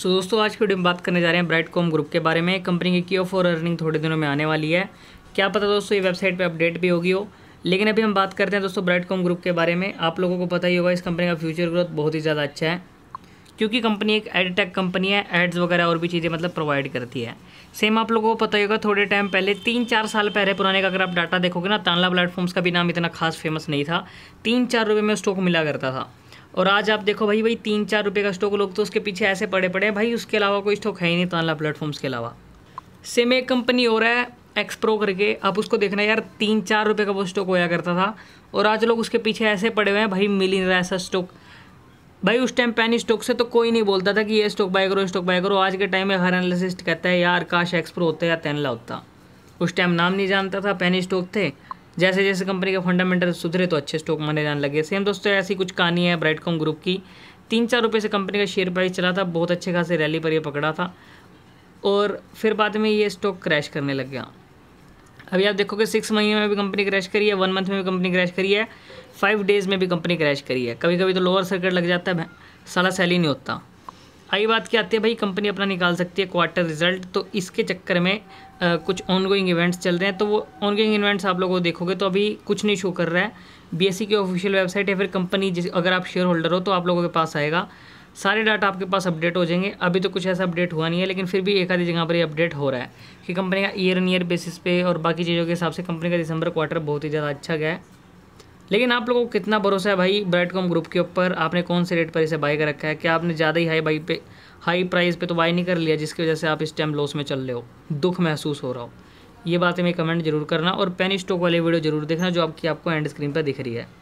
सो so, दोस्तों आज की वीडियो में बात करने जा रहे हैं ब्राइट कॉम ग्रुप के बारे में कंपनी की की ऑफ और अर्निंग थोड़े दिनों में आने वाली है क्या पता दोस्तों ये वेबसाइट पे अपडेट भी होगी हो लेकिन अभी हम बात करते हैं दोस्तों ब्राइट कॉम ग्रुप के बारे में आप लोगों को पता ही होगा इस कंपनी का फ्यूचर ग्रोथ बहुत ही ज़्यादा अच्छा है क्योंकि कंपनी एक एड टेक कंपनी है एड्स वगैरह और भी चीज़ें मतलब प्रोवाइड करती है सेम आप लोगों को पता ही होगा थोड़े टाइम पहले तीन चार साल पहले पुराने का अगर आप डाटा देखोगे ना तानला प्लेटफॉर्म्स का भी नाम इतना खास फेमस नहीं था तीन चार रुपये में स्टॉक मिला करता था और आज आप देखो भाई भाई तीन चार रुपये का स्टॉक लोग तो उसके पीछे ऐसे पड़े पड़े हैं भाई उसके अलावा कोई स्टॉक है ही नहीं तानला तो प्लेटफॉर्म्स के अलावा सेम एक कंपनी हो रहा है एक्सप्रो करके आप उसको देखना यार तीन चार रुपये का वो स्टॉक होया करता था और आज लोग उसके पीछे ऐसे पड़े हुए हैं भाई मिल ही नहीं रहा ऐसा स्टॉक भाई उस टाइम पैनी स्टॉक से तो कोई नहीं बोलता था कि ये स्टॉक बाय करो स्टॉक बाय करो आज के टाइम में हर एनालिसिस्ट कहता है यार काश एक्सप्रो होता या तैनला होता उस टाइम नाम नहीं जानता था पैनी स्टॉक थे जैसे जैसे कंपनी के फंडामेंटल सुधरे तो अच्छे स्टॉक माने जाने लगे सेम दोस्तों ऐसी कुछ कहानी है ब्राइटकॉम ग्रुप की तीन चार रुपये से कंपनी का शेयर प्राइस चला था बहुत अच्छे खासे रैली पर यह पकड़ा था और फिर बाद में ये स्टॉक क्रैश करने लग गया अभी आप देखोगे सिक्स महीने में भी कंपनी क्रैश करी है वन मंथ में भी कंपनी क्रैश करी है फाइव डेज़ में भी कंपनी क्रैश करी है कभी कभी तो लोअर सर्किट लग जाता है साला सेल ही नहीं होता आई बात क्या आती है भाई कंपनी अपना निकाल सकती है क्वार्टर रिजल्ट तो इसके चक्कर में आ, कुछ ऑनगोइंग इवेंट्स चल रहे हैं तो वो ऑनगोइंग इवेंट्स आप लोगों को देखोगे तो अभी कुछ नहीं शो कर रहा है बीएससी e की ऑफिशियल वेबसाइट या फिर कंपनी जिस अगर आप शेयर होल्डर हो तो आप लोगों के पास आएगा सारे डाटा आपके पास अपडेट हो जाएंगे अभी तो कुछ ऐसा अपडेट हुआ नहीं है लेकिन फिर भी एक आधी जगह पर ये अपडेट हो रहा है कि कंपनी का ईयर एन ईयर बेसिस पे और बाकी चीज़ों के हिसाब से कंपनी का दिसंबर क्वार्टर बहुत ही ज़्यादा अच्छा गया है लेकिन आप लोगों को कितना भरोसा है भाई ब्रेडकॉम ग्रुप के ऊपर आपने कौन से रेट पर इसे बाई कर रखा है क्या आपने ज़्यादा ही हाई बाई पे हाई प्राइस पे तो बाई नहीं कर लिया जिसकी वजह से आप इस टाइम लॉस में चल रहे हो दुख महसूस हो रहा हो ये बातें मैं कमेंट जरूर करना और पेन स्टॉक वाली वीडियो जरूर देखना जो आपकी आपको एंड स्क्रीन पर दिख रही है